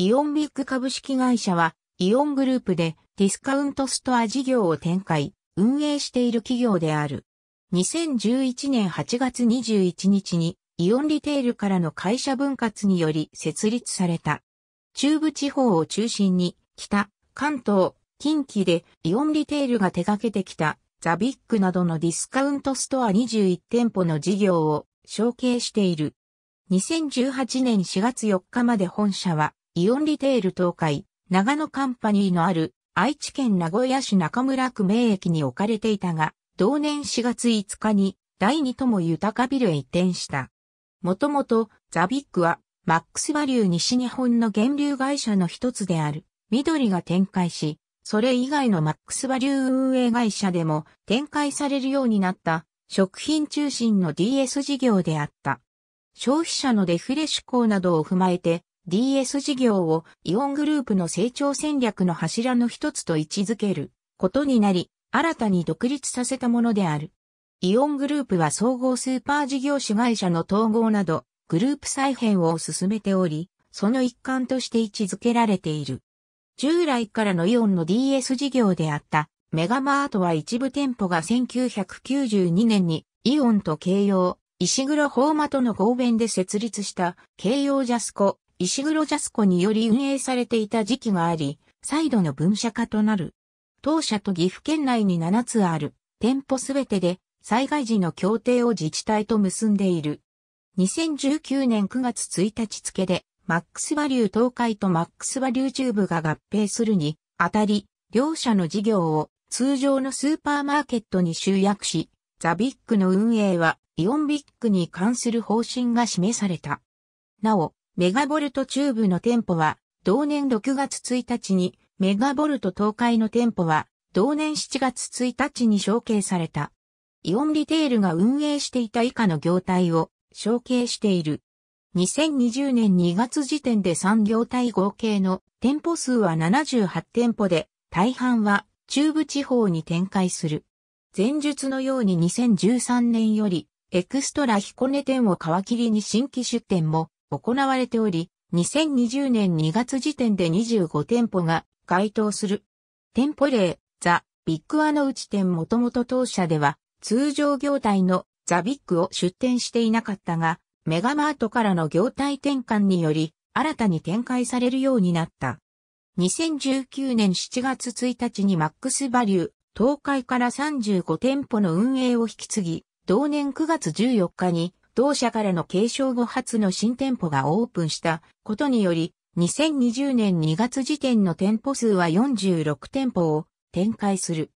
イオンビッグ株式会社は、イオングループでディスカウントストア事業を展開、運営している企業である。2011年8月21日に、イオンリテールからの会社分割により設立された。中部地方を中心に、北、関東、近畿でイオンリテールが手掛けてきたザビッグなどのディスカウントストア21店舗の事業を承継している。2018年4月4日まで本社はイオンリテール東海、長野カンパニーのある愛知県名古屋市中村区名駅に置かれていたが、同年4月5日に第2とも豊かビルへ移転した。もともとザビックはマックスバリュー西日本の源流会社の一つである緑が展開し、それ以外のマックスバリュー運営会社でも展開されるようになった食品中心の DS 事業であった。消費者のデフレ志向などを踏まえて DS 事業をイオングループの成長戦略の柱の一つと位置づけることになり、新たに独立させたものである。イオングループは総合スーパー事業主会社の統合など、グループ再編を進めており、その一環として位置づけられている。従来からのイオンの DS 事業であったメガマートは一部店舗が1992年にイオンと京葉、石黒ホーマとの合弁で設立した京葉ジャスコ、石黒ジャスコにより運営されていた時期があり、再度の分社化となる。当社と岐阜県内に7つある店舗すべてで災害時の協定を自治体と結んでいる。2019年9月1日付で、マックスバリュー東海とマックスバリューチューブが合併するにあたり、両社の事業を通常のスーパーマーケットに集約し、ザビックの運営はイオンビックに関する方針が示された。なお、メガボルト中部の店舗は、同年6月1日に、メガボルト東海の店舗は、同年7月1日に承継された。イオンリテールが運営していた以下の業態を承継している。2020年2月時点で3業態合計の店舗数は78店舗で、大半は中部地方に展開する。前述のように2013年より、エクストラ彦根店を皮切りに新規出店も行われており、2020年2月時点で25店舗が該当する。店舗例、ザ・ビッグアのうち店もともと当社では、通常業態のザ・ビッグを出店していなかったが、メガマートからの業態転換により、新たに展開されるようになった。2019年7月1日にマックスバリュー、東海から35店舗の運営を引き継ぎ、同年9月14日に同社からの継承後初の新店舗がオープンしたことにより、2020年2月時点の店舗数は46店舗を展開する。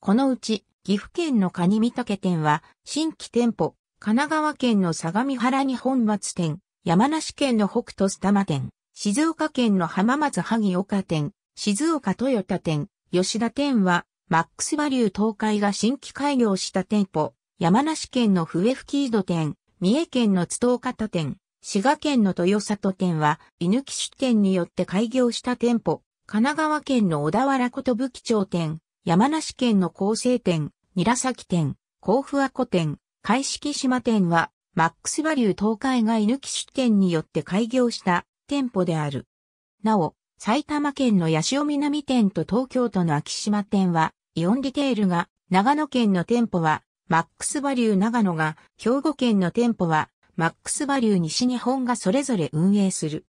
このうち、岐阜県の蟹見竹店は新規店舗、神奈川県の相模原に本松店、山梨県の北斗スタマ店、静岡県の浜松萩岡店、静岡豊田店、吉田店は、マックスバリュー東海が新規開業した店舗、山梨県の笛吹井戸店、三重県の津東方店、滋賀県の豊里店は、犬木出店によって開業した店舗、神奈川県の小田原こと武器町店、山梨県の厚生店、韮崎店、甲府阿古店、海式島店は、マックスバリュー東海が犬木出店によって開業した店舗である。なお、埼玉県の八潮南店と東京都の秋島店は、イオンリテールが、長野県の店舗は、マックスバリュー長野が、兵庫県の店舗は、マックスバリュー西日本がそれぞれ運営する。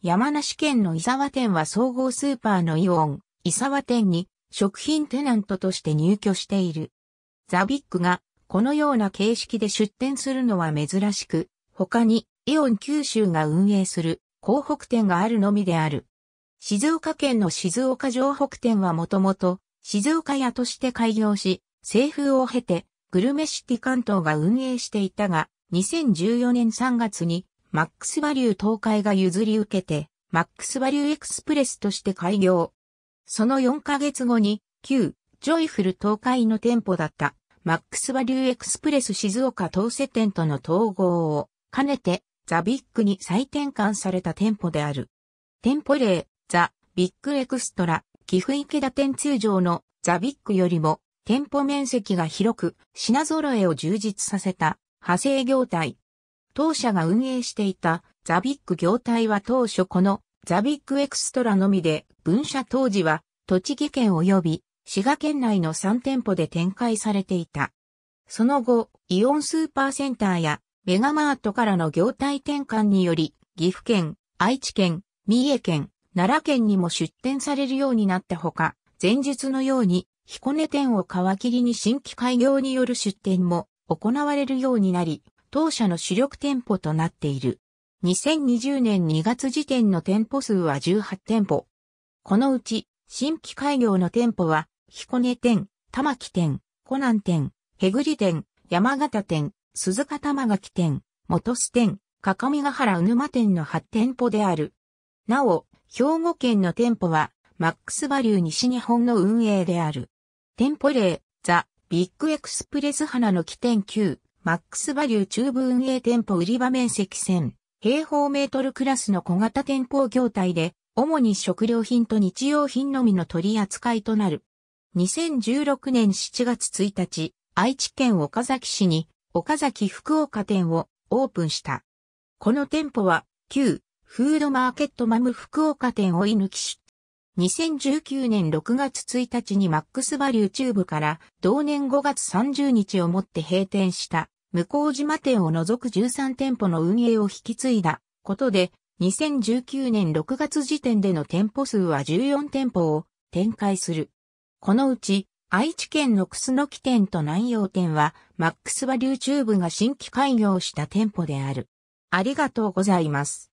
山梨県の伊沢店は総合スーパーのイオン、伊沢店に食品テナントとして入居している。ザビックがこのような形式で出店するのは珍しく、他にイオン九州が運営する広北店があるのみである。静岡県の静岡城北店はもともと静岡屋として開業し、製風を経てグルメシティ関東が運営していたが、2014年3月に、マックスバリュー東海が譲り受けて、マックスバリューエクスプレスとして開業。その4ヶ月後に、旧、ジョイフル東海の店舗だった、マックスバリューエクスプレス静岡東瀬店との統合を、兼ねて、ザ・ビッグに再転換された店舗である。店舗例、ザ・ビッグエクストラ、岐阜池田店通常のザ・ビッグよりも店舗面積が広く、品揃えを充実させた、派生業態。当社が運営していたザビック業態は当初このザビックエクストラのみで、分社当時は栃木県及び滋賀県内の3店舗で展開されていた。その後、イオンスーパーセンターやメガマートからの業態転換により、岐阜県、愛知県、三重県、奈良県にも出店されるようになったほか、前述のように彦根店を皮切りに新規開業による出店も行われるようになり、当社の主力店舗となっている。2020年2月時点の店舗数は18店舗。このうち、新規開業の店舗は、彦根店、玉木店、湖南店、へぐり店、山形店、鈴鹿玉垣店、元須店、各務原うぬま店の8店舗である。なお、兵庫県の店舗は、マックスバリュー西日本の運営である。店舗例、ザ・ビッグエクスプレス花の起点9、マックスバリュー中部運営店舗売り場面積1000平方メートルクラスの小型店舗業態で、主に食料品と日用品のみの取り扱いとなる。2016年7月1日、愛知県岡崎市に岡崎福岡店をオープンした。この店舗は旧フードマーケットマム福岡店を居抜き出2019年6月1日にマックスバリューチューブから同年5月30日をもって閉店した向島店を除く13店舗の運営を引き継いだことで2019年6月時点での店舗数は14店舗を展開する。このうち愛知県の楠木店と南洋店はマックスバリューチューブが新規開業した店舗である。ありがとうございます。